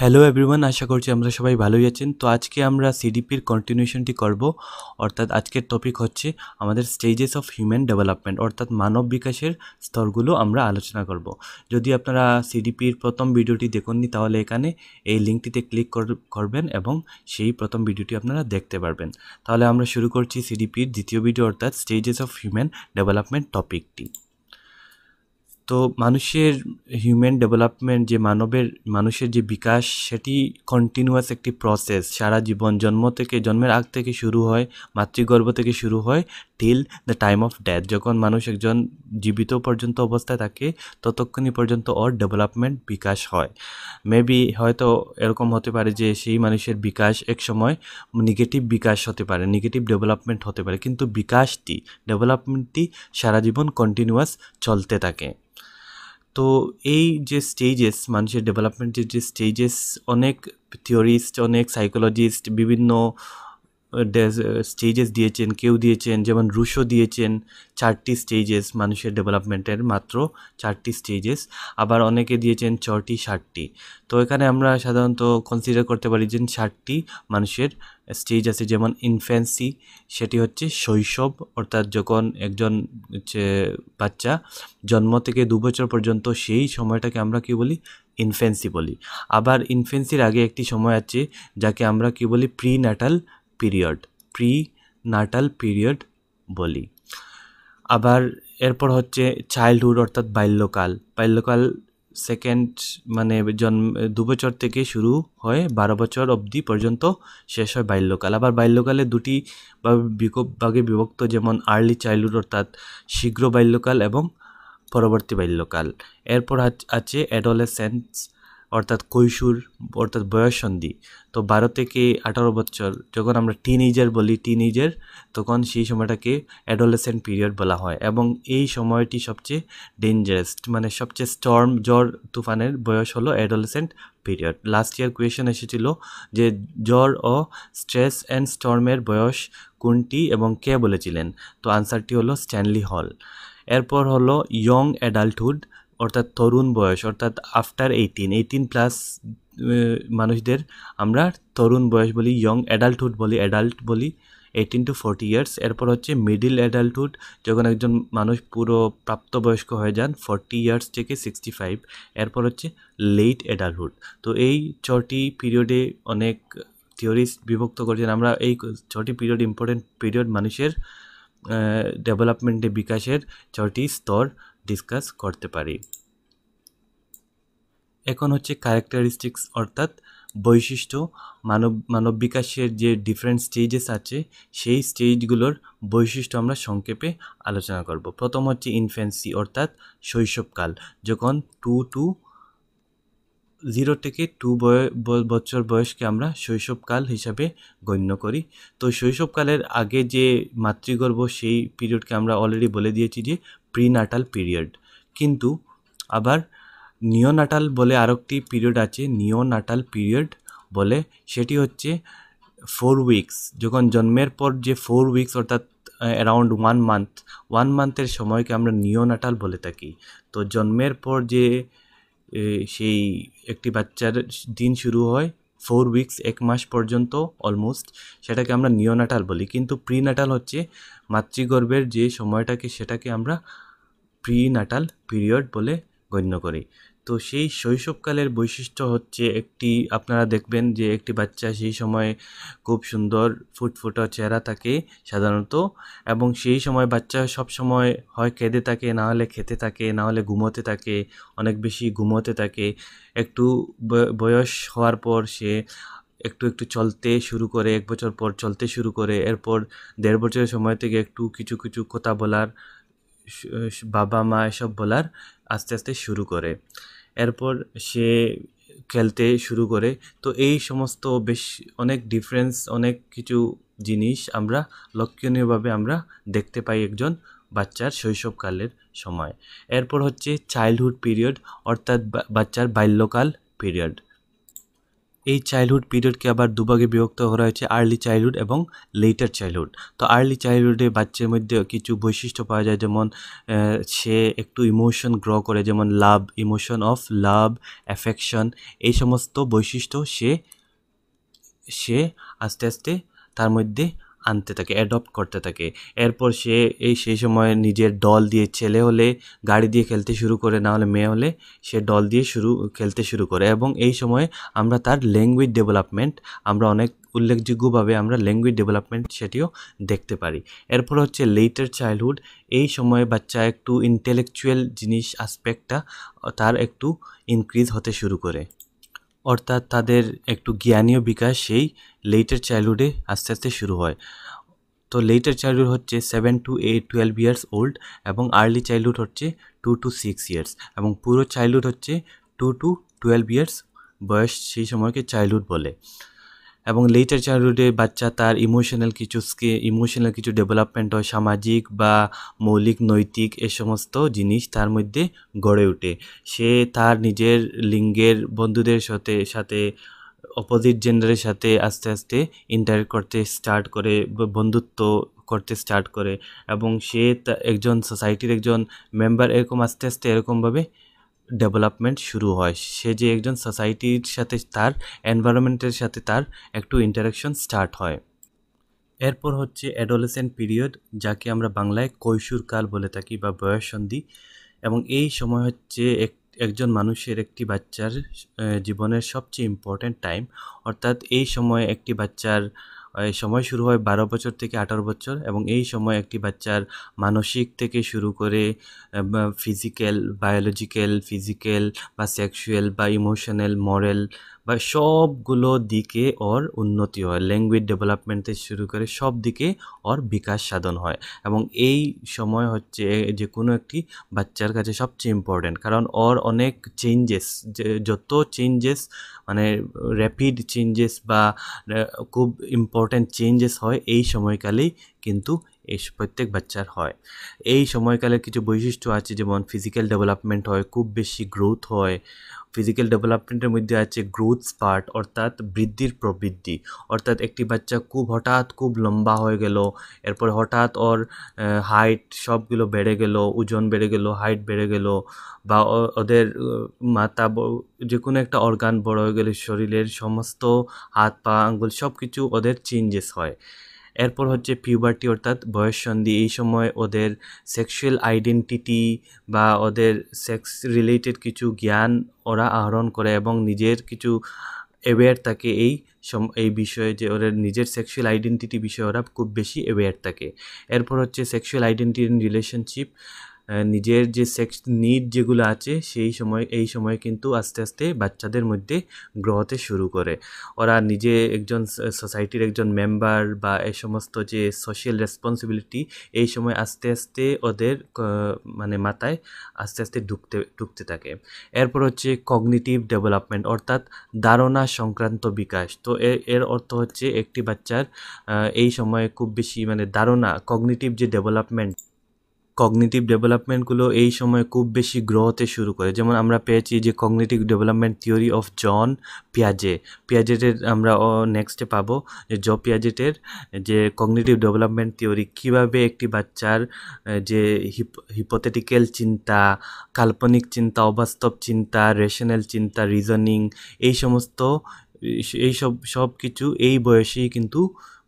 hello everyone আশা করছি আমরা সবাই ভালোই আছেন তো আজকে আমরা সিডিপির কন্টিনিউশনটি করব অর্থাৎ আজকের টপিক হচ্ছে আমাদের স্টেজেস অফ হিউম্যান ডেভেলপমেন্ট অর্থাৎ মানব বিকাশের স্তরগুলো আমরা আলোচনা করব যদি আপনারা সিডিপির প্রথম ভিডিওটি দেখুননি তাহলে এখানে এই লিঙ্কটিতে ক্লিক করবেন এবং সেই প্রথম ভিডিওটি আপনারা দেখতে পারবেন তাহলে আমরা শুরু করছি সিডিপির দ্বিতীয় ভিডিও অর্থাৎ স্টেজেস অফ হিউম্যান ডেভেলপমেন্ট টপিকটি তো মানুষের হিউম্যান ডেভেলপমেন্ট যে মানবের মানুষের যে বিকাশ সেটি কন্টিনিউয়াস একটি প্রসেস সারা জীবন জন্ম থেকে জন্মের আগ থেকে শুরু হয় মাতৃগর্ভ থেকে শুরু হয় till the time of death যখন মানুষ একজন জীবিত পর্যন্ত অবস্থায় থাকে ততক্ষণই পর্যন্ত ওর ডেভেলপমেন্ট বিকাশ হয় মেবি হয়তো এরকম হতে পারে যে সেই মানুষের বিকাশ এক সময় নেগেটিভ বিকাশ হতে পারে নেগেটিভ ডেভেলপমেন্ট হতে পারে কিন্তু বিকাশটি ডেভেলপমেন্টটি সারা জীবন কন্টিনিউয়াস চলতে থাকে তো এই যে স্টেজেস মানুষের ডেভেলপমেন্টের যে স্টেজেস অনেক থিওরিস্ট অনেক সাইকোলজিস্ট বিভিন্ন স্টেজেস দিয়েছেন কেউ দিয়েছেন যেমন রুশো দিয়েছেন চারটি স্টেজেস মানুষের ডেভেলপমেন্টের মাত্র চারটি স্টেজেস আবার অনেকে দিয়েছেন ছটি ষাটটি তো এখানে আমরা সাধারণত কনসিডার করতে পারি যে ষাটটি মানুষের স্টেজ আছে যেমন ইনফ্যান্সি সেটি হচ্ছে শৈশব অর্থাৎ যখন একজন হচ্ছে বাচ্চা জন্ম থেকে দু বছর পর্যন্ত সেই সময়টাকে আমরা কি বলি ইনফ্যান্সি বলি আবার ইনফ্যান্সির আগে একটি সময় আছে যাকে আমরা কি বলি prenatal period prenatal period বলি আবার এরপর হচ্ছে চাইল্ডহুড অর্থাৎ বাল্যকাল বাল্যকাল সেকেন্ড মানে জন্ম দু বছর থেকে শুরু হয় বারো বছর অবধি পর্যন্ত শেষ হয় বাল্যকাল আবার বাল্যকালে দুটি ভাগে বিভক্ত যেমন আর্লি চাইল্ডহুড অর্থাৎ শীঘ্র বাল্যকাল এবং পরবর্তী বাল্যকাল এরপর আছে অ্যাডোলেসেন্স অর্থাৎ কৈশুর অর্থাৎ বয়সন্ধি তো বারো থেকে আঠারো বছর যখন আমরা টিনেজার বলি টিনেজার তখন সেই সময়টাকে অ্যাডোলেসেন্ট পিরিয়ড বলা হয় এবং এই সময়টি সবচেয়ে ডেঞ্জারাস মানে সবচেয়ে স্টর্ম জ্বর তুফানের বয়স হলো adolescent period last year question এসেছিল যে জ্বর ও স্ট্রেস অ্যান্ড স্টর্মের বয়স কোনটি এবং কে বলেছিলেন তো আনসারটি হলো স্ট্যানলি হল এরপর হলো ইয়ং অ্যাডাল্টহুড অর্থাৎ তরুণ বয়স অর্থাৎ আফটার এইটিন এইটিন প্লাস মানুষদের আমরা তরুণ বয়স বলি ইয়ং অ্যাডাল্টহুড বলি অ্যাডাল্ট বলি এইটিন টু ফোর্টি ইয়ার্স এরপর হচ্ছে মিডিল অ্যাডাল্টহুড যখন একজন মানুষ পুরো প্রাপ্তবয়স্ক হয়ে যান ফোর্টি ইয়ার্স থেকে সিক্সটি ফাইভ এরপর হচ্ছে লেট অ্যাডাল্টহুড তো এই ছটি পিরিয়ডে অনেক থিওরিস বিভক্ত করেছেন আমরা এই ছটি পিরিয়ড ইম্পর্টেন্ট পিরিয়ড মানুষের ডেভেলপমেন্টে বিকাশের ছটি স্তর ডিসকাস করতে পারি এখন হচ্ছে ক্যারেক্টারিস্টিক্স অর্থাৎ বৈশিষ্ট্য মানব মানব বিকাশের যে ডিফারেন্ট স্টেজেস আছে সেই স্টেজগুলোর বৈশিষ্ট্য আমরা সংক্ষেপে আলোচনা করব প্রথম হচ্ছে ইনফ্যান্সি অর্থাৎ শৈশবকাল যখন টু টু জিরো থেকে টু বছর বয়সকে আমরা শৈশবকাল হিসাবে গণ্য করি তো শৈশবকালের আগে যে মাতৃগর্ভ সেই পিরিয়ডকে আমরা অলরেডি বলে দিয়েছি যে প্রিনাটাল পিরিয়ড কিন্তু আবার নিওনাটাল বলে আরেকটি পিরিয়ড আছে নিওনাটাল পিরিয়ড বলে সেটি হচ্ছে ফোর উইকস যখন জন্মের পর যে ফোর উইকস অর্থাৎ অ্যারাউন্ড ওয়ান মান্থ ওয়ান মান্থের সময়কে আমরা নিওনাটাল বলে থাকি তো জন্মের পর যে সেই একটি বাচ্চার দিন শুরু হয় ফোর উইকস এক মাস পর্যন্ত অলমোস্ট সেটাকে আমরা নিওনাটাল বলি কিন্তু নাটাল হচ্ছে মাতৃগর্ভের যে সময়টাকে সেটাকে আমরা নাটাল পিরিয়ড বলে গণ্য করি তো সেই শৈশবকালের বৈশিষ্ট্য হচ্ছে একটি আপনারা দেখবেন যে একটি বাচ্চা সেই সময়ে খুব সুন্দর ফুটফুটো চেহারা থাকে সাধারণত এবং সেই সময় বাচ্চা সব সময় হয় কেঁদে থাকে না হলে খেতে থাকে না হলে ঘুমোতে থাকে অনেক বেশি ঘুমোতে থাকে একটু বয়স হওয়ার পর সে একটু একটু চলতে শুরু করে এক বছর পর চলতে শুরু করে এরপর দেড় বছরের সময় থেকে একটু কিছু কিছু কথা বলার বাবা মা এসব বলার আস্তে আস্তে শুরু করে এরপর সে খেলতে শুরু করে তো এই সমস্ত বেশ অনেক ডিফারেন্স অনেক কিছু জিনিস আমরা লক্ষণীয়ভাবে আমরা দেখতে পাই একজন বাচ্চার শৈশবকালের সময় এরপর হচ্ছে চাইল্ডহুড পিরিয়ড অর্থাৎ বাচ্চার বাল্যকাল পিরিয়ড এই চাইল্ডহুড পিরিয়ডকে আবার দুভাগে বিভক্ত করা হয়েছে আর্লি চাইল্ডহুড এবং লেটার চাইল্ডহুড তো আর্লি চাইল্ডহুডে বাচ্চার মধ্যে কিছু বৈশিষ্ট্য পাওয়া যায় যেমন সে একটু ইমোশন গ্র করে যেমন love emotion of love affection এই সমস্ত বৈশিষ্ট্য সে সে আস্তে আস্তে তার মধ্যে আনতে থাকে অ্যাডপ্ট করতে থাকে এরপর সে এই সেই সময় নিজের ডল দিয়ে ছেলে হলে গাড়ি দিয়ে খেলতে শুরু করে না হলে মেয়ে হলে সে ডল দিয়ে শুরু খেলতে শুরু করে এবং এই সময়ে আমরা তার ল্যাঙ্গুয়েজ ডেভেলপমেন্ট আমরা অনেক উল্লেখযোগ্যভাবে আমরা ল্যাঙ্গুয়েজ ডেভেলপমেন্ট সেটিও দেখতে পারি এরপর হচ্ছে লেটার চাইল্ডহুড এই সময়ে বাচ্চা একটু ইন্টেলেকচুয়াল জিনিস আসপেক্টটা তার একটু ইনক্রিজ হতে শুরু করে অর্থাৎ তাদের একটু জ্ঞানীয় বিকাশ সেই লেটার চাইল্ডহুডে আস্তে আস্তে শুরু হয় তো লেটার চাইল্ডহুড হচ্ছে seven to eight twelve years old এবং আর্লি চাইল্ডহুড হচ্ছে টু টু সিক্স ইয়ার্স এবং পুরো চাইল্ডহুড হচ্ছে টু টু টুয়েলভ ইয়ার্স বয়স সেই সময়কে চাইল্ডহুড বলে এবং লেটার চাইল্ডহুডে বাচ্চা তার ইমোশনাল কিছু স্কে ইমোশনাল কিছু ডেভেলপমেন্ট হয় সামাজিক বা মৌলিক নৈতিক এ সমস্ত জিনিস তার মধ্যে গড়ে ওঠে সে তার নিজের লিঙ্গের বন্ধুদের সাথে সাথে অপোজিট জেন্ডারের সাথে আস্তে আস্তে ইন্টারেক্ট করতে স্টার্ট করে বন্ধুত্ব করতে স্টার্ট করে এবং সে একজন সোসাইটির একজন মেম্বার এরকম আস্তে আস্তে এরকমভাবে ডেভেলপমেন্ট শুরু হয় সে যে একজন সোসাইটির সাথে তার এনভায়রনমেন্টের সাথে তার একটু ইন্টারাকশন স্টার্ট হয় এরপর হচ্ছে অ্যাডোলেসেন্ট পিরিয়ড যাকে আমরা বাংলায় কৈশোরকাল বলে থাকি বা সন্ধি এবং এই সময় হচ্ছে এক একজন মানুষের একটি বাচ্চার জীবনের সবচেয়ে ইম্পর্ট্যান্ট টাইম অর্থাৎ এই সময়ে একটি বাচ্চার এই সময় শুরু হয় বারো বছর থেকে আঠারো বছর এবং এই সময় একটি বাচ্চার মানসিক থেকে শুরু করে ফিজিক্যাল বায়োলজিক্যাল ফিজিক্যাল বা সেক্সুয়াল বা ইমোশনাল মরেল বা সবগুলো দিকে ওর উন্নতি হয় ল্যাঙ্গুয়েজ ডেভেলপমেন্ট থেকে শুরু করে সব দিকে ওর বিকাশ সাধন হয় এবং এই সময় হচ্ছে যে কোনো একটি বাচ্চার কাছে সবচেয়ে ইম্পর্ট্যান্ট কারণ ওর অনেক চেঞ্জেস যত চেঞ্জেস মানে র্যাপিড চেঞ্জেস বা খুব ইম্পর্ট্যান্ট চেঞ্জেস হয় এই সময়কালেই কিন্তু এই প্রত্যেক বাচ্চার হয় এই সময়কালে কিছু বৈশিষ্ট্য আছে যেমন ফিজিক্যাল ডেভেলপমেন্ট হয় খুব বেশি গ্রোথ হয় ফিজিক্যাল ডেভেলপমেন্টের মধ্যে আছে গ্রোথ স্পার্ট অর্থাৎ বৃদ্ধির প্রবৃদ্ধি অর্থাৎ একটি বাচ্চা খুব হঠাৎ খুব লম্বা হয়ে গেল এরপর হঠাৎ ওর হাইট সবগুলো বেড়ে গেল ওজন বেড়ে গেল হাইট বেড়ে গেল বা ওদের মাথা যে কোনো একটা অর্গান বড় হয়ে গেলে শরীরের সমস্ত হাত পা আঙ্গুল সব কিছু ওদের চেঞ্জেস হয় এরপর হচ্ছে পিউবার্টি অর্থাৎ বয়সন্ধি এই সময় ওদের সেক্সুয়াল আইডেন্টিটি বা ওদের সেক্স রিলেটেড কিছু জ্ঞান ওরা আহরণ করে এবং নিজের কিছু অ্যাওয়্যার থাকে এই এই বিষয়ে যে ওদের নিজের সেক্সুয়াল আইডেন্টিটি বিষয়ে ওরা খুব বেশি অ্যাওয়্যার থাকে এরপর হচ্ছে সেক্সুয়াল আইডেন্টিটি ইন রিলেশনশিপ নিজের যে সেক্স নিড যেগুলো আছে সেই সময় এই সময় কিন্তু আস্তে আস্তে বাচ্চাদের মধ্যে গ্রহতে শুরু করে ওরা নিজে একজন সোসাইটির একজন মেম্বার বা এই সমস্ত যে সোশ্যাল রেসপন্সিবিলিটি এই সময় আস্তে আস্তে ওদের মানে মাথায় আস্তে আস্তে ঢুকতে ঢুকতে থাকে এরপর হচ্ছে কগনিটিভ ডেভেলপমেন্ট অর্থাৎ ধারণা সংক্রান্ত বিকাশ তো এর অর্থ হচ্ছে একটি বাচ্চার এই সময়ে খুব বেশি মানে ধারণা কগনিটিভ যে ডেভেলপমেন্ট কগনিটিভ ডেভেলপমেন্টগুলো এই সময় খুব বেশি গ্রো শুরু করে যেমন আমরা পেয়েছি যে cognitive development theory of Jean পিয়াজে পিয়াজেটের আমরা নেক্সটে পাবো যে জ পিয়াজেটের যে কগনিটিভ ডেভেলপমেন্ট থিওরি কিভাবে একটি বাচ্চার যে হিপোথেটিক্যাল চিন্তা কাল্পনিক চিন্তা অবাস্তব চিন্তা রেশনাল চিন্তা রিজনিং এই সমস্ত এই সব সব কিছু এই বয়সেই কিন্তু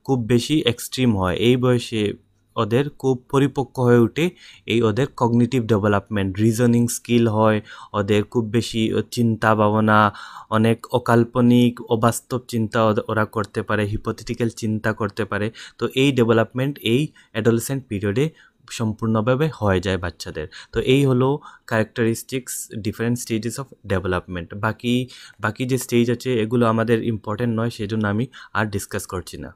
খুব বেশি এক্সট্রিম হয় এই বয়সে ওদের খুব পরিপক্ক হয়ে ওঠে এই ওদের কগনিটিভ ডেভেলপমেন্ট রিজনিং স্কিল হয় ওদের খুব বেশি চিন্তা ভাবনা অনেক অকাল্পনিক অবাস্তব চিন্তা ওরা করতে পারে হিপোথেটিক্যাল চিন্তা করতে পারে তো এই ডেভেলপমেন্ট এই অ্যাডোলেসেন্ট পিরিয়ডে সম্পূর্ণভাবে হয়ে যায় বাচ্চাদের তো এই হলো characteristics different stages of development বাকি বাকি যে স্টেজ আছে এগুলো আমাদের ইম্পর্টেন্ট নয় সেজন্য আমি আর ডিসকাস করছি না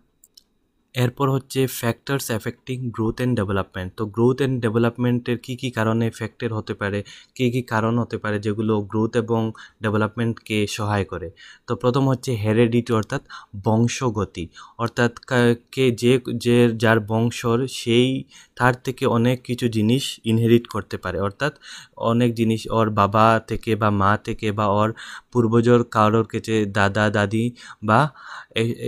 এরপর হচ্ছে factors affecting growth and development তো গ্রোথ অ্যান্ড ডেভেলপমেন্টের কী কী কারণে ফ্যাক্টর হতে পারে কী কী কারণ হতে পারে যেগুলো গ্রোথ এবং ডেভেলপমেন্টকে সহায় করে তো প্রথম হচ্ছে হেরেডিটি অর্থাৎ বংশগতি অর্থাৎ কে যে যে যার বংশর সেই তার থেকে অনেক কিছু জিনিস ইনহেরিট করতে পারে অর্থাৎ অনেক জিনিস ওর বাবা থেকে বা মা থেকে বা ওর পূর্বজর কারোর কাছে দাদা দাদি বা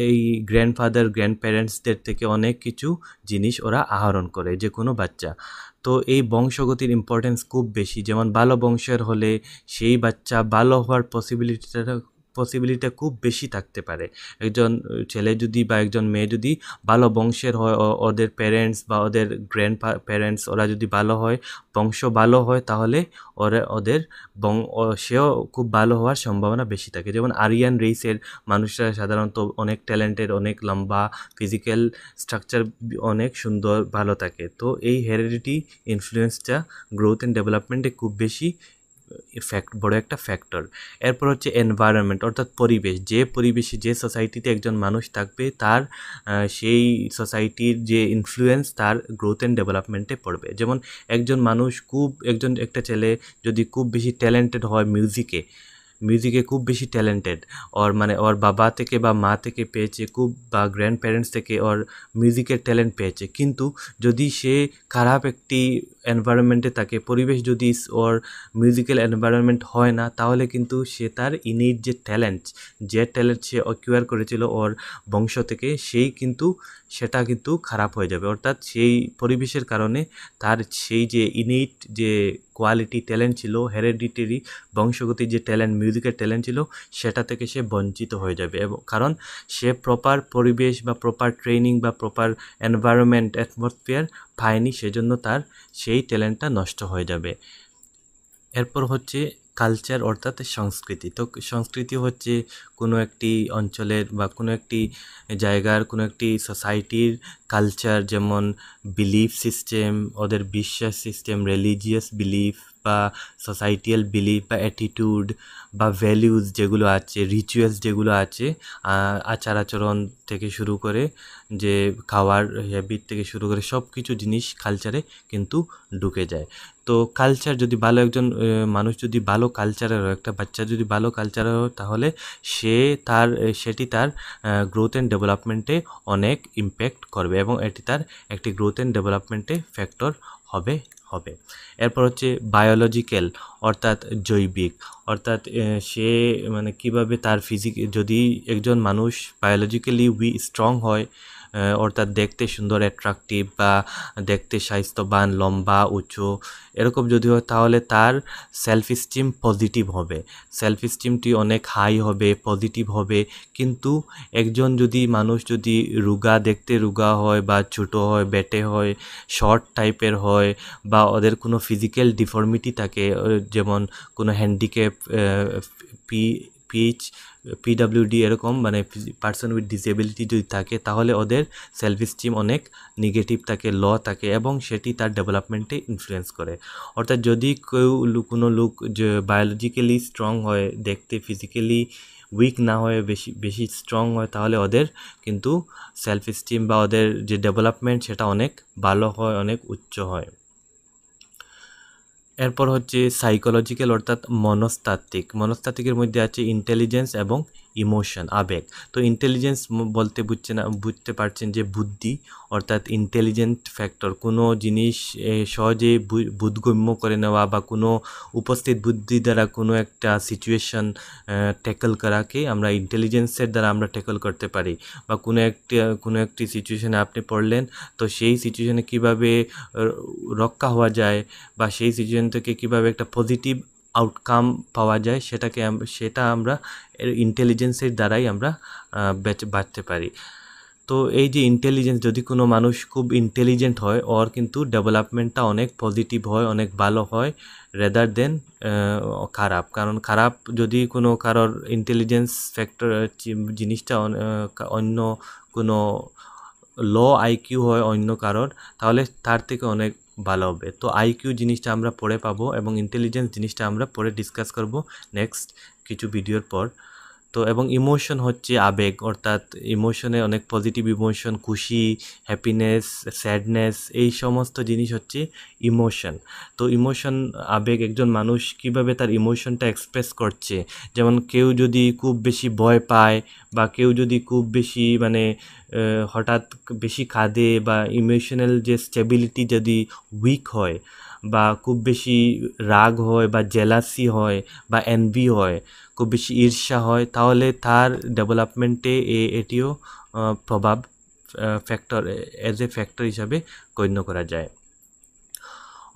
এই গ্র্যান্ডফাদার গ্র্যান্ড প্যারেন্টসদের থেকে অনেক কিছু জিনিস ওরা আহরণ করে যে কোনো বাচ্চা তো এই বংশগতির ইম্পর্টেন্স খুব বেশি যেমন ভালো বংশের হলে সেই বাচ্চা ভালো হওয়ার পসিবিলিটিটা পসিবিলিটি খুব বেশি থাকতে পারে একজন ছেলে যদি বা একজন মেয়ে যদি ভালো বংশের হয় ওদের প্যারেন্টস বা ওদের গ্র্যান্ড প্যারেন্টস ওরা যদি ভালো হয় বংশ ভালো হয় তাহলে ওরা ওদের বং সেও খুব ভালো হওয়ার সম্ভাবনা বেশি থাকে যেমন আরিয়ান রেসের মানুষরা সাধারণত অনেক ট্যালেন্টেড অনেক লম্বা ফিজিক্যাল স্ট্রাকচার অনেক সুন্দর ভালো থাকে তো এই হেরিডিটি ইনফ্লুয়েন্সটা গ্রোথ অ্যান্ড ডেভেলপমেন্টে খুব বেশি ফ্যাক্ট বড় একটা ফ্যাক্টর এরপর হচ্ছে এনভায়রনমেন্ট অর্থাৎ পরিবেশ যে পরিবেশে যে সোসাইটিতে একজন মানুষ থাকবে তার সেই সোসাইটির যে ইনফ্লুয়েন্স তার গ্রোথ অ্যান্ড ডেভেলপমেন্টে পড়বে যেমন একজন মানুষ খুব একজন একটা ছেলে যদি খুব বেশি ট্যালেন্টেড হয় মিউজিকে মিউজিকে খুব বেশি ট্যালেন্টেড ওর মানে ওর বাবা থেকে বা মা থেকে পেয়েছে খুব বা গ্র্যান্ড প্যারেন্টস থেকে ওর মিউজিকের ট্যালেন্ট পেয়েছে কিন্তু যদি সে খারাপ একটি এনভায়রনমেন্টে থাকে পরিবেশ যদি ওর মিউজিক্যাল এনভায়রনমেন্ট হয় না তাহলে কিন্তু সে তার ইনিট যে ট্যালেন্ট যে ট্যালেন্ট সে অকিউয়ার করেছিল ওর বংশ থেকে সেই কিন্তু সেটা কিন্তু খারাপ হয়ে যাবে অর্থাৎ সেই পরিবেশের কারণে তার সেই যে ইনিট যে কোয়ালিটি ট্যালেন্ট ছিল হেরেডিটেরি বংশগতি যে ট্যালেন্ট মিউজিকের ট্যালেন্ট ছিল সেটা থেকে সে বঞ্চিত হয়ে যাবে এবং কারণ সে প্রপার পরিবেশ বা প্রপার ট্রেনিং বা প্রপার এনভায়রনমেন্ট অ্যাটমসফিয়ার পায়নি সেজন্য তার সেই ট্যালেন্টটা নষ্ট হয়ে যাবে এরপর হচ্ছে কালচার অর্থাৎ সংস্কৃতি তো সংস্কৃতি হচ্ছে কোনো একটি অঞ্চলের বা কোনো একটি জায়গার কোনো একটি সোসাইটির কালচার যেমন বিলিফ সিস্টেম ওদের বিশ্বাস সিস্টেম রিলিজিয়াস বিলিফ বা সোসাইটিয়াল বিলিফ বা অ্যাটিটিউড বা ভ্যালিউজ যেগুলো আছে রিচুয়ালস যেগুলো আছে আচার আচরণ থেকে শুরু করে যে খাওয়ার হ্যাবিট থেকে শুরু করে সব কিছু জিনিস কালচারে কিন্তু ঢুকে যায় তো কালচার যদি ভালো একজন মানুষ যদি ভালো কালচারের হয় একটা বাচ্চা যদি ভালো কালচারের হয় তাহলে সে তার সেটি তার গ্রোথ অ্যান্ড ডেভেলপমেন্টে অনেক ইম্প্যাক্ট করবে এবং এটি তার একটি গ্রোথ অ্যান্ড ডেভেলপমেন্টে ফ্যাক্টর হবে হবে এরপর হচ্ছে বায়োলজিক্যাল অর্থাৎ জৈবিক অর্থাৎ সে মানে কিভাবে তার ফিজিক যদি একজন মানুষ বায়োলজিক্যালি উই স্ট্রং হয় অর্থাৎ দেখতে সুন্দর অ্যাট্রাকটিভ বা দেখতে স্বাস্থ্যবান লম্বা উঁচু এরকম যদি হয় তাহলে তার সেলফ স্টিম পজিটিভ হবে সেলফ স্টিমটি অনেক হাই হবে পজিটিভ হবে কিন্তু একজন যদি মানুষ যদি রুগা দেখতে রুগা হয় বা ছোট হয় বেটে হয় শর্ট টাইপের হয় বা ওদের কোনো ফিজিক্যাল ডিফর্মিটি থাকে যেমন কোনো হ্যান্ডিক্যাপ পি পিএইচ পিডাব্লিউডি এরকম মানে পার্সন উইথ ডিসেবিলিটি যদি থাকে তাহলে ওদের সেলফ স্টিম অনেক নেগেটিভ থাকে ল থাকে এবং সেটি তার ডেভেলপমেন্টে ইনফ্লুয়েন্স করে অর্থাৎ যদি কেউ কোনো লোক যে বায়োলজিক্যালি স্ট্রং হয় দেখতে ফিজিক্যালি উইক না হয়ে বেশি বেশি স্ট্রং হয় তাহলে ওদের কিন্তু সেলফ স্টিম বা ওদের যে ডেভেলপমেন্ট সেটা অনেক ভালো হয় অনেক উচ্চ হয় এরপর হচ্ছে সাইকোলজিক্যাল অর্থাৎ মনস্তাত্ত্বিক মনস্তাত্ত্বিকের মধ্যে আছে ইন্টেলিজেন্স এবং ইমোশন আবেগ তো ইন্টেলিজেন্স বলতে বুঝছে না বুঝতে পারছেন যে বুদ্ধি অর্থাৎ ইন্টেলিজেন্ট ফ্যাক্টর কোনো জিনিস সহজে বোধগম্য করে নেওয়া বা কোনো উপস্থিত বুদ্ধি দ্বারা কোনো একটা সিচুয়েশন ট্যাকল করাকে আমরা ইন্টেলিজেন্সের দ্বারা আমরা ট্যাকল করতে পারি বা কোনো একটি কোনো একটি সিচুয়েশানে আপনি পড়লেন তো সেই সিচুয়েশানে কিভাবে রক্ষা হওয়া যায় বা সেই সিচুয়েশন থেকে কীভাবে একটা পজিটিভ আউটকাম পাওয়া যায় সেটাকে সেটা আমরা ইন্টেলিজেন্সের দ্বারাই আমরা বাঁচতে পারি তো এই যে ইন্টেলিজেন্স যদি কোনো মানুষ খুব ইন্টেলিজেন্ট হয় ওর কিন্তু ডেভেলপমেন্টটা অনেক পজিটিভ হয় অনেক ভালো হয় রেদার দেন খারাপ কারণ খারাপ যদি কোনো কারোর ইন্টেলিজেন্স ফ্যাক্টর জিনিসটা অন্য কোনো লো আইকিউ হয় অন্য কারোর তাহলে তার থেকে অনেক ভালো হবে তো আইকিউ জিনিসটা আমরা পরে পাবো এবং ইন্টেলিজেন্স জিনিসটা আমরা পরে ডিসকাস করব নেক্সট কিছু ভিডিওর পর তো এবং ইমোশন হচ্ছে আবেগ অর্থাৎ ইমোশনে অনেক পজিটিভ ইমোশন খুশি হ্যাপিনেস স্যাডনেস এই সমস্ত জিনিস হচ্ছে ইমোশন তো ইমোশন আবেগ একজন মানুষ কিভাবে তার ইমোশনটা এক্সপ্রেস করছে যেমন কেউ যদি খুব বেশি ভয় পায় বা কেউ যদি খুব বেশি মানে হঠাৎ বেশি কাঁদে বা ইমোশনাল যে স্টেবিলিটি যদি উইক হয় বা খুব বেশি রাগ হয় বা জেলাসি হয় বা এনবি হয় খুব বেশি ঈর্ষা হয় তাহলে তার ডেভেলপমেন্টে এ এটিও প্রভাব ফ্যাক্টর অ্যাজ এ ফ্যাক্টর হিসাবে গণ্য করা যায়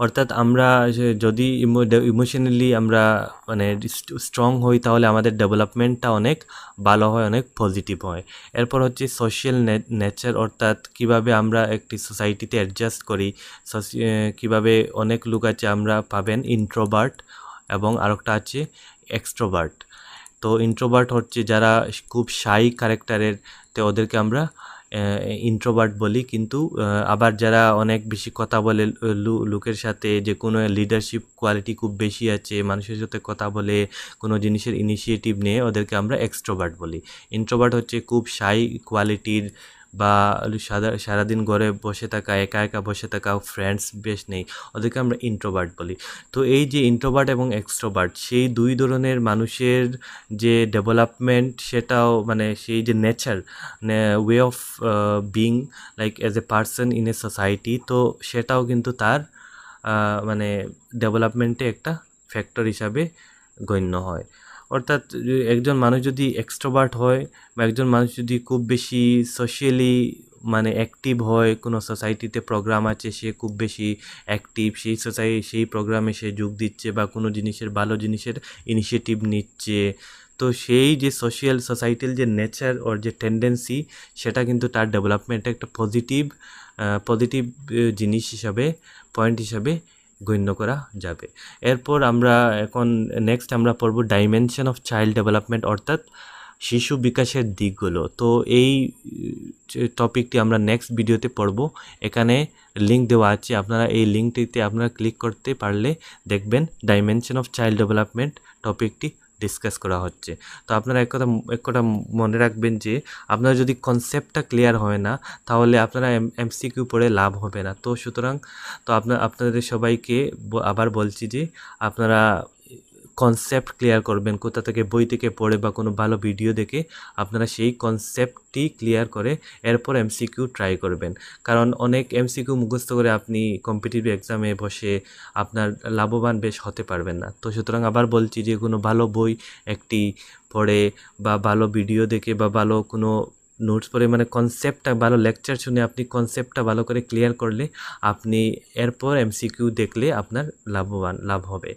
অর্থাৎ আমরা যদি ইমোশনালি আমরা মানে স্ট্রং হই তাহলে আমাদের ডেভেলপমেন্টটা অনেক ভালো হয় অনেক পজিটিভ হয় এরপর হচ্ছে সোশ্যাল নেচার অর্থাৎ কিভাবে আমরা একটি সোসাইটিতে অ্যাডজাস্ট করি কিভাবে অনেক লোক আছে আমরা পাবেন ইন্ট্রোবার্ট এবং আরেকটা আছে এক্সট্রোবার্ট তো ইন্ট্রোবার্ট হচ্ছে যারা খুব শাই ক্যারেক্টারের তো ওদেরকে আমরা ইন্ট্রোভার্ট বলি কিন্তু আবার যারা অনেক বেশি কথা বলে লোকের সাথে যে কোনো লিডারশিপ কোয়ালিটি খুব বেশি আছে মানুষের সাথে কথা বলে কোনো জিনিসের ইনিশিয়েটিভ নিয়ে ওদেরকে আমরা এক্সট্রোভার্ট বলি ইন্ট্রোভার্ট হচ্ছে খুব সাই কোয়ালিটির বা সারা সারাদিন ঘরে বসে থাকা একা একা বসে থাকা ফ্রেন্ডস বেশ নেই ওদেরকে আমরা ইন্ট্রোভার্ট বলি তো এই যে ইন্ট্রোভার্ট এবং এক্সট্রোভার্ট সেই দুই ধরনের মানুষের যে ডেভেলপমেন্ট সেটাও মানে সেই যে nature way of being like as a person in a society তো সেটাও কিন্তু তার মানে ডেভেলপমেন্টে একটা ফ্যাক্টর হিসাবে গণ্য হয় অর্থাৎ একজন মানুষ যদি এক্সট্রোভার্ট হয় বা একজন মানুষ যদি খুব বেশি সোশিয়ালি মানে অ্যাক্টিভ হয় কোনো সোসাইটিতে প্রোগ্রাম আছে সে খুব বেশি অ্যাক্টিভ সেই সোসাই সেই প্রোগ্রামে সে যোগ দিচ্ছে বা কোনো জিনিসের ভালো জিনিসের ইনিশিয়েটিভ নিচ্ছে তো সেই যে সোশ্যাল সোসাইটির যে নেচার ওর যে টেন্ডেন্সি সেটা কিন্তু তার ডেভেলপমেন্টে একটা পজিটিভ পজিটিভ জিনিস হিসাবে পয়েন্ট হিসাবে গণ্য করা যাবে এরপর আমরা এখন নেক্সট আমরা পড়ব ডাইমেনশন অফ চাইল্ড ডেভেলপমেন্ট অর্থাৎ শিশু বিকাশের দিকগুলো তো এই টপিকটি আমরা নেক্সট ভিডিওতে পড়ব এখানে লিঙ্ক দেওয়া আছে আপনারা এই লিঙ্কটিতে আপনারা ক্লিক করতে পারলে দেখবেন ডাইমেনশন অফ চাইল্ড ডেভেলপমেন্ট টপিকটি ডিসকাস করা হচ্ছে তো আপনারা এক কথা এক কথা মনে রাখবেন যে আপনারা যদি কনসেপ্টটা ক্লিয়ার হয় না তাহলে আপনারা এমসিকিউ পড়ে লাভ হবে না তো সুতরাং তো আপনার আপনাদের সবাইকে আবার বলছি যে আপনারা কনসেপ্ট ক্লিয়ার করবেন কোথা থেকে বই থেকে পড়ে বা কোনো ভালো ভিডিও দেখে আপনারা সেই কনসেপ্টটি ক্লিয়ার করে এরপর এমসিকিউ ট্রাই করবেন কারণ অনেক এমসিকিউ মুখস্থ করে আপনি কম্পিটিটিভ এক্সামে বসে আপনার লাভবান বেশ হতে পারবেন না তো সুতরাং আবার বলছি যে কোনো ভালো বই একটি পড়ে বা ভালো ভিডিও দেখে বা ভালো কোনো নোটস পড়ে মানে কনসেপ্টটা ভালো লেকচার শুনে আপনি কনসেপ্টটা ভালো করে ক্লিয়ার করলে আপনি এরপর এমসিকিউ দেখলে আপনার লাভবান লাভ হবে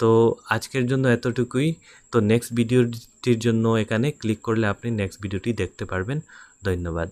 তো আজকের জন্য এতটুকুই তো নেক্সট ভিডিওটির জন্য এখানে ক্লিক করলে আপনি নেক্সট ভিডিওটি দেখতে পারবেন ধন্যবাদ